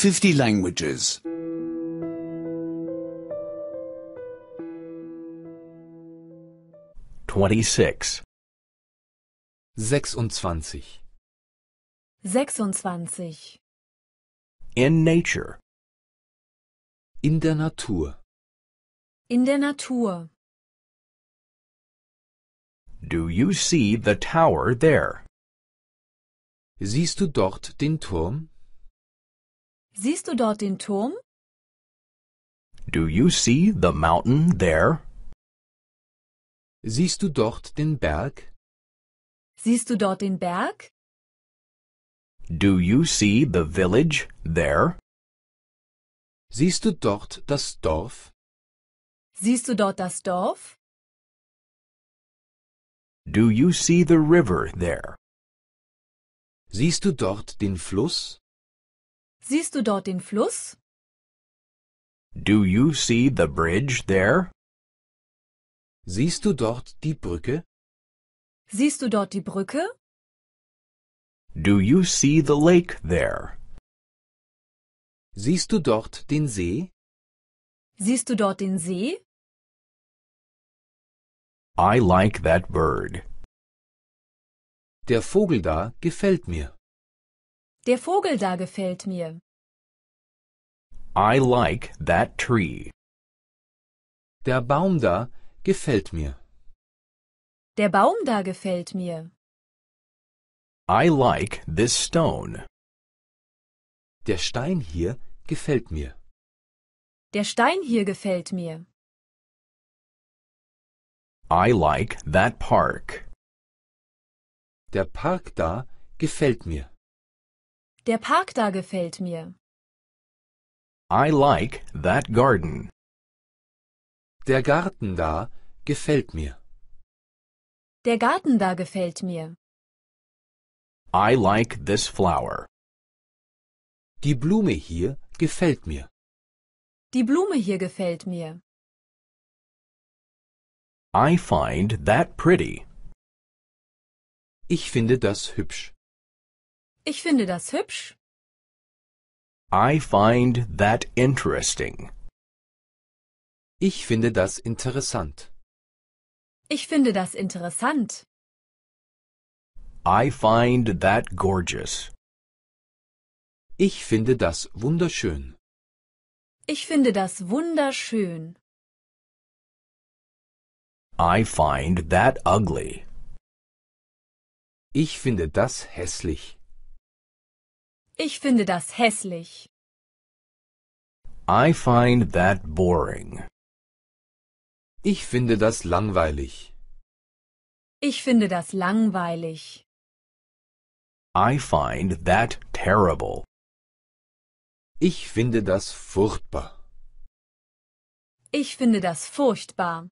50 languages. Twenty-six. Sechsundzwanzig. 26. In nature. In der Natur. In der Natur. Do you see the tower there? Siehst du dort den Turm? Siehst du dort den Turm? Do you see the mountain there? Siehst du dort den Berg? Siehst du dort den Berg? Do you see the village there? Siehst du dort das Dorf? Siehst du dort das Dorf? Do you see the river there? Siehst du dort den Fluss? Siehst du dort den Fluss? Do you see the bridge there? Siehst du dort die Brücke? Siehst du dort die Brücke? Do you see the lake there? Siehst du dort den See? Siehst du dort den See? I like that bird. Der Vogel da gefällt mir. Der Vogel da gefällt mir. I like that tree. Der Baum da gefällt mir. Der Baum da gefällt mir. I like this stone. Der Stein hier gefällt mir. Der Stein hier gefällt mir. I like that park. Der Park da gefällt mir. Der Park da gefällt mir. I like that garden. Der Garten da gefällt mir. Der Garten da gefällt mir. I like this flower. Die Blume hier gefällt mir. Die Blume hier gefällt mir. I find that pretty. Ich finde das hübsch. Ich finde das hübsch. I find that interesting. Ich finde das interessant. Ich finde das interessant. I find that gorgeous. Ich finde das wunderschön. Ich finde das wunderschön. I find that ugly. Ich finde das hässlich. Ich finde das hässlich. I find that boring. Ich finde das langweilig. Ich finde das langweilig. I find that terrible. Ich finde das furchtbar. Ich finde das furchtbar.